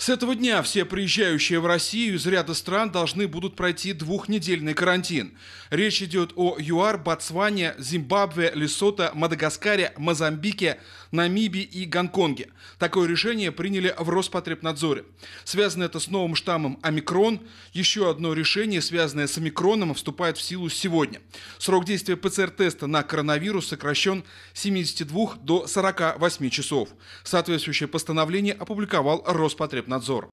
С этого дня все приезжающие в Россию из ряда стран должны будут пройти двухнедельный карантин. Речь идет о ЮАР, Ботсване, Зимбабве, Лесото, Мадагаскаре, Мозамбике, Намибии и Гонконге. Такое решение приняли в Роспотребнадзоре. Связано это с новым штаммом омикрон. Еще одно решение, связанное с омикроном, вступает в силу сегодня. Срок действия ПЦР-теста на коронавирус сокращен с 72 до 48 часов. Соответствующее постановление опубликовал Роспотребнадзор. Роспотребнадзор.